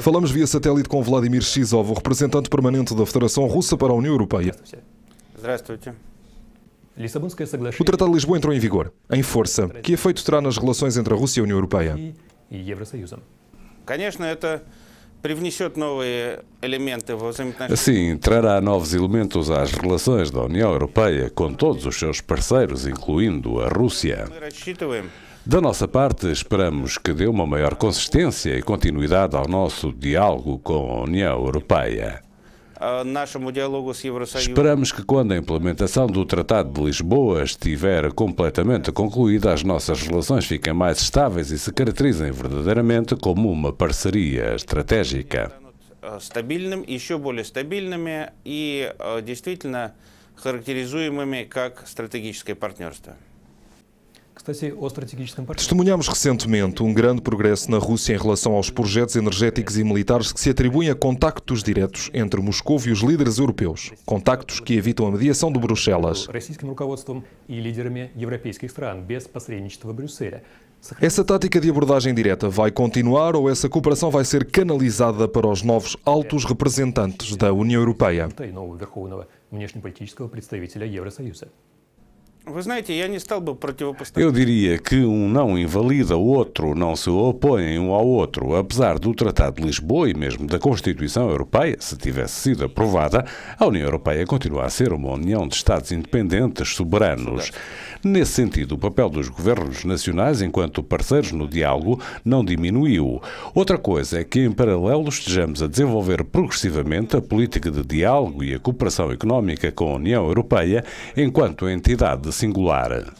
Falamos via satélite com Vladimir Shizov, o representante permanente da Federação Russa para a União Europeia. O Tratado de Lisboa entrou em vigor, em força. Que efeito terá nas relações entre a Rússia e a União Europeia? Sim, trará novos elementos às relações da União Europeia com todos os seus parceiros, incluindo a Rússia. Da nossa parte, esperamos que dê uma maior consistência e continuidade ao nosso diálogo com a União Europeia. Esperamos que, quando a implementação do Tratado de Lisboa estiver completamente concluída, as nossas relações fiquem mais estáveis e se caracterizem verdadeiramente como uma parceria estratégica. стабильным, e, более стабильными и действительно характеризуемыми как Testemunhamos recentemente um grande progresso na Rússia em relação aos projetos energéticos e militares que se atribuem a contactos diretos entre Moscou e os líderes europeus, contactos que evitam a mediação de Bruxelas. Essa tática de abordagem direta vai continuar ou essa cooperação vai ser canalizada para os novos altos representantes da União Europeia? Eu diria que um não invalida o outro, não se opõem um ao outro, apesar do Tratado de Lisboa e mesmo da Constituição Europeia, se tivesse sido aprovada, a União Europeia continua a ser uma união de Estados independentes, soberanos. Nesse sentido, o papel dos governos nacionais enquanto parceiros no diálogo não diminuiu. Outra coisa é que, em paralelo, estejamos a desenvolver progressivamente a política de diálogo e a cooperação económica com a União Europeia enquanto entidade de singular.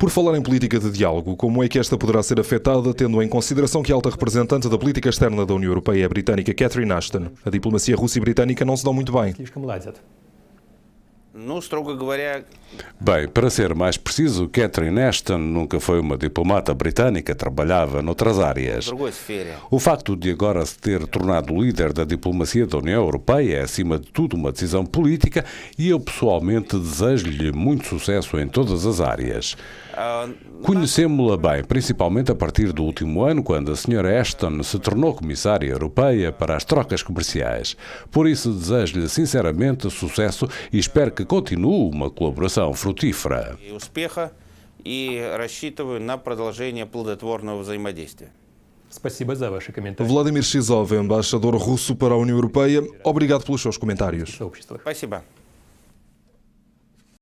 por falar em política de diálogo, como é que esta poderá ser afetada, tendo em consideração que a alta representante da política externa da União Europeia, é a britânica Catherine Ashton, a diplomacia russa e britânica não se dão muito bem? говоря... Bem, para ser mais preciso, Catherine Ashton nunca foi uma diplomata britânica, trabalhava noutras áreas. O facto de agora se ter tornado líder da diplomacia da União Europeia é, acima de tudo, uma decisão política e eu pessoalmente desejo-lhe muito sucesso em todas as áreas. Ah, Conhecemos-la bem, principalmente a partir do último ano, quando a Sra. Ashton se tornou Comissária Europeia para as Trocas Comerciais. Por isso, desejo-lhe sinceramente sucesso e espero que que continue uma colaboração frutífera. Vladimir Shizov, embaixador russo para a União Europeia, obrigado pelos seus comentários.